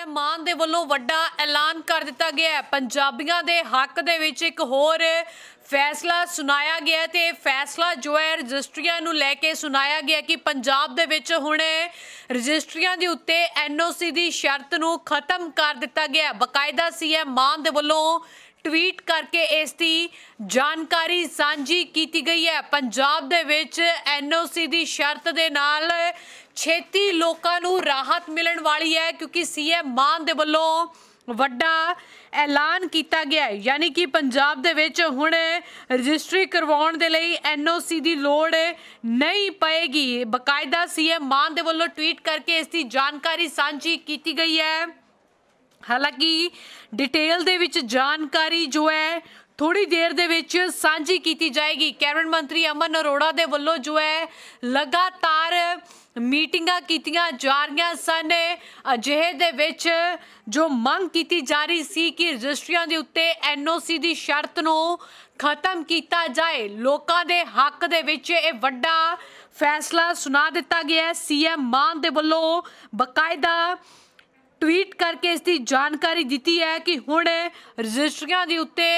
ਹੈ ਮਾਨ ਦੇ ਵੱਲੋਂ ਵੱਡਾ ਐਲਾਨ ਕਰ ਦਿੱਤਾ ਗਿਆ ਹੈ ਪੰਜਾਬੀਆਂ ਦੇ ਹੱਕ ਦੇ ਵਿੱਚ ਇੱਕ ਹੋਰ ਫੈਸਲਾ ਸੁਣਾਇਆ ਗਿਆ ਤੇ ਫੈਸਲਾ ਜੋ ਹੈ ਰਜਿਸਟਰੀਆਂ ਨੂੰ ਲੈ ਕੇ ਸੁਣਾਇਆ ਗਿਆ ਕਿ ਪੰਜਾਬ ਦੇ ਵਿੱਚ ਹੁਣ ਰਜਿਸਟਰੀਆਂ ਦੇ ਉੱਤੇ ਐਨਓਸੀ ਦੀ ਸ਼ਰਤ ਨੂੰ ਖਤਮ ਕਰ ਦਿੱਤਾ ਗਿਆ ਬਕਾਇਦਾ ਸੀਐਮ ਮਾਨ ਦੇ ਵੱਲੋਂ ਟਵੀਟ ਕਰਕੇ ਇਸ ਦੀ ਜਾਣਕਾਰੀ ਸਾਂਝੀ ਕੀਤੀ ਗਈ ਹੈ ਪੰਜਾਬ ਦੇ ਵਿੱਚ ਐਨਓਸੀ ਦੀ ਸ਼ਰਤ ਦੇ ਨਾਲ ਛੇਤੀ ਲੋਕਾਂ ਨੂੰ ਰਾਹਤ ਮਿਲਣ ਵਾਲੀ ਹੈ ਕਿਉਂਕਿ ਸੀਐਮ ਮਾਨ ਦੇ ਵੱਲੋਂ ਵੱਡਾ ਐਲਾਨ ਕੀਤਾ ਗਿਆ ਹੈ ਯਾਨੀ ਕਿ ਪੰਜਾਬ ਦੇ ਵਿੱਚ ਹੁਣ ਰਜਿਸਟਰੀ ਕਰਵਾਉਣ ਦੇ ਲਈ ਐਨਓਸੀ ਦੀ ਲੋੜ ਨਹੀਂ ਪਏਗੀ ਬਕਾਇਦਾ ਸੀਐਮ ਮਾਨ ਦੇ ਵੱਲੋਂ ਟਵੀਟ ਕਰਕੇ ਇਸ ਦੀ ਜਾਣਕਾਰੀ ਸਾਂਝੀ ਕੀਤੀ ਗਈ ਹੈ ਹਾਲਾਂਕਿ ਡਿਟੇਲ ਦੇ ਵਿੱਚ ਜਾਣਕਾਰੀ ਜੋ ਹੈ ਥੋੜੀ ਦੇਰ ਦੇ ਵਿੱਚ ਸਾਂਝੀ ਕੀਤੀ ਜਾਏਗੀ ਕੈਬਨਿਟ ਮੰਤਰੀ ਅਮਨ ਅਰੋੜਾ ਦੇ ਵੱਲੋਂ ਜੋ ਹੈ ਲਗਾਤਾਰ ਮੀਟਿੰਗਾਂ ਕੀਤੀਆਂ ਜਾ ਰਹੀਆਂ ਸਨ ਅਜਿਹੇ ਦੇ ਵਿੱਚ ਜੋ ਮੰਗ ਕੀਤੀ ਜਾ ਰਹੀ ਸੀ ਕਿ ਰਜਿਸਟਰੀਆਂ ਦੇ ਉੱਤੇ ਐਨਓਸੀ ਦੀ ਸ਼ਰਤ ਨੂੰ ਖਤਮ ਕੀਤਾ ਜਾਏ ਲੋਕਾਂ ਦੇ ਹੱਕ ਦੇ ਵਿੱਚ ਇਹ ਵੱਡਾ ਫੈਸਲਾ ਸੁਣਾ ਦਿੱਤਾ ਗਿਆ ਹੈ ਸੀਐਮ ਮਾਨ ਦੇ ਵੱਲੋਂ ਬਕਾਇਦਾ ਟਵੀਟ ਕਰਕੇ ਇਸ ਦੀ ਜਾਣਕਾਰੀ ਦਿੱਤੀ ਹੈ ਕਿ ਹੁਣ ਰਜਿਸਟਰੀਆਂ ਦੇ ਉੱਤੇ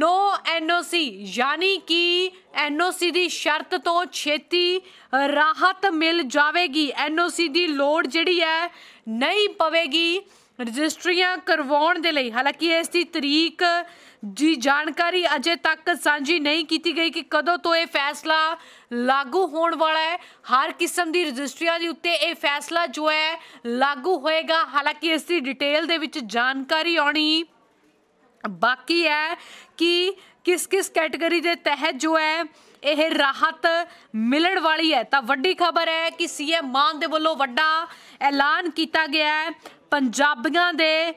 ਨੋ ਐਨਓਸੀ ਯਾਨੀ ਕਿ ਐਨਓਸੀ ਦੀ ਸ਼ਰਤ ਤੋਂ ਛੇਤੀ ਰਾਹਤ ਮਿਲ ਜਾਵੇਗੀ ਐਨਓਸੀ ਦੀ ਲੋੜ ਜਿਹੜੀ ਹੈ ਨਹੀਂ ਪਵੇਗੀ ਰਜਿਸਟਰੀਆਂ ਕਰਵਾਉਣ ਦੇ ਲਈ ਹਾਲਾਂਕਿ ਇਸ ਦੀ ਤਰੀਕ ਜੀ ਜਾਣਕਾਰੀ ਅਜੇ ਤੱਕ ਸਾਂਝੀ ਨਹੀਂ ਕੀਤੀ ਗਈ ਕਿ ਕਦੋਂ ਤੋਂ ਇਹ ਫੈਸਲਾ ਲਾਗੂ ਹੋਣ ਵਾਲਾ ਹੈ ਹਰ ਕਿਸਮ ਦੀ ਰਜਿਸਟਰੀਆਂ ਦੇ ਉੱਤੇ ਇਹ ਫੈਸਲਾ ਜੋ ਹੈ ਲਾਗੂ ਹੋਏਗਾ ਹਾਲਾਂਕਿ ਇਸ ਦੀ ਡਿਟੇਲ ਦੇ ਵਿੱਚ ਜਾਣਕਾਰੀ ਆਉਣੀ ਬਾਕੀ ਹੈ ਕਿ ਕਿਸ ਕਿਸ ਕੈਟਾਗਰੀ ਦੇ ਤਹਿਤ ਜੋ ਹੈ ਇਹ ਰਾਹਤ ਮਿਲਣ ਵਾਲੀ ਹੈ ਤਾਂ ਵੱਡੀ ਖਬਰ ਹੈ ਕਿ ਸੀਐਮ ਮਾਨ ਦੇ ਵੱਲੋਂ ਵੱਡਾ ਐਲਾਨ ਕੀਤਾ ਗਿਆ ਹੈ ਪੰਜਾਬੀਆਂ ਦੇ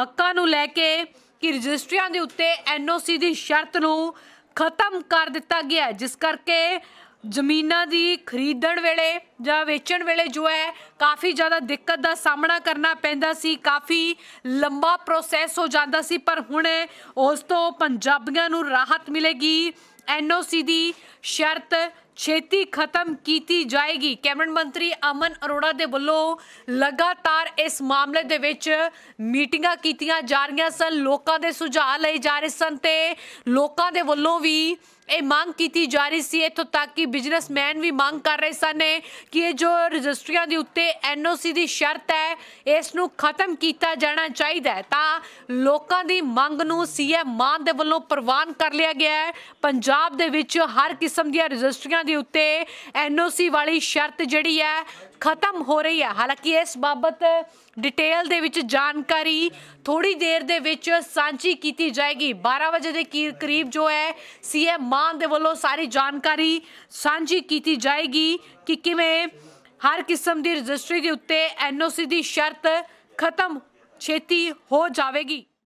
ਹੱਕਾਂ ਨੂੰ ਲੈ ਕੇ ਕਿ ਰਜਿਸਟਰੀਆਂ ਦੇ ਉੱਤੇ ਐਨਓਸੀ ਦੀ ਸ਼ਰਤ ਨੂੰ ਖਤਮ ਕਰ ਦਿੱਤਾ ਗਿਆ ਜਿਸ ਕਰਕੇ ਜ਼ਮੀਨਾਂ ਦੀ ਖਰੀਦਣ ਵੇਲੇ ਜਾਂ ਵੇਚਣ ਵੇਲੇ ਜੋ ਹੈ ਕਾਫੀ ਜ਼ਿਆਦਾ ਦਿੱਕਤ ਦਾ ਸਾਹਮਣਾ ਕਰਨਾ ਪੈਂਦਾ ਸੀ ਕਾਫੀ ਲੰਬਾ ਪ੍ਰੋਸੈਸ ਹੋ ਜਾਂਦਾ ਸੀ ਪਰ ਹੁਣ ਉਸ ਤੋਂ ਪੰਜਾਬੀਆਂ ਨੂੰ ਰਾਹਤ ਮਿਲੇਗੀ ਐਨਓਸੀ ਦੀ ਸ਼ਰਤ ਛੇਤੀ ਖਤਮ ਕੀਤੀ ਜਾਏਗੀ ਕੈਬਨਟ ਮੰਤਰੀ ਅਮਨ ਅਰੋੜਾ ਦੇ ਵੱਲੋਂ ਲਗਾਤਾਰ ਇਸ ਮਾਮਲੇ ਦੇ ਵਿੱਚ ਮੀਟਿੰਗਾਂ ਕੀਤੀਆਂ ਜਾ ਰਹੀਆਂ ਸਨ ਲੋਕਾਂ ਦੇ ਸੁਝਾਅ ਲਏ ਜਾ ਰਹੇ ਸਨ ਤੇ ਲੋਕਾਂ ਦੇ ਵੱਲੋਂ ਵੀ ਇਹ ਮੰਗ ਕੀਤੀ ਜਾ ਰਹੀ ਸੀ ਇਥੋਂ ਤੱਕ ਕਿ ਬਿਜ਼ਨਸਮੈਨ ਵੀ ਮੰਗ ਕਰ ਰਹੇ ਸਨ ਕਿ ਇਹ ਜੋ ਰਜਿਸਟਰੀਆਂ ਦੇ ਉੱਤੇ ਐਨਓਸੀ ਦੀ ਸ਼ਰਤ ਹੈ ਇਸ ਨੂੰ ਖਤਮ ਕੀਤਾ ਜਾਣਾ ਚਾਹੀਦਾ ਹੈ ਤਾਂ ਲੋਕਾਂ ਦੀ ਮੰਗ ਨੂੰ ਸੀਐਮ ਮਾਨ ਦੇ ਵੱਲੋਂ ਪ੍ਰਵਾਨ ਕਰ ਲਿਆ ਗਿਆ ਹੈ ਪੰਜਾਬ ਦੇ ਵਿੱਚ ਹਰ ਕਿਸਮ ਦੀਆਂ ਰਜਿਸਟਰੀਆਂ ਦੇ ਉੱਤੇ ਐਨਓਸੀ ਵਾਲੀ ਸ਼ਰਤ ਜਿਹੜੀ ਹੈ ਖਤਮ ਹੋ ਰਹੀ ਹੈ ਹਾਲਾਂਕਿ ਇਸ ਬਾਬਤ ਡਿਟੇਲ ਦੇ ਵਿੱਚ ਜਾਣਕਾਰੀ ਥੋੜੀ ਦੇਰ ਦੇ ਵਿੱਚ ਸਾਂਝੀ ਕੀਤੀ ਜਾਏਗੀ 12 ਵਜੇ ਦੇ ਕਰੀਬ ਜੋ ਹੈ ਸੀਐਮ ਮਾਨ ਦੇ ਵੱਲੋਂ ਸਾਰੀ ਜਾਣਕਾਰੀ ਸਾਂਝੀ ਕੀਤੀ ਜਾਏਗੀ ਕਿ ਕਿਵੇਂ ਹਰ ਕਿਸਮ ਦੀ ਰਜਿਸਟਰੀ ਦੇ ਉੱਤੇ ਐਨਓਸੀ ਦੀ ਸ਼ਰਤ ਖਤਮ ਛੇਤੀ ਹੋ ਜਾਵੇਗੀ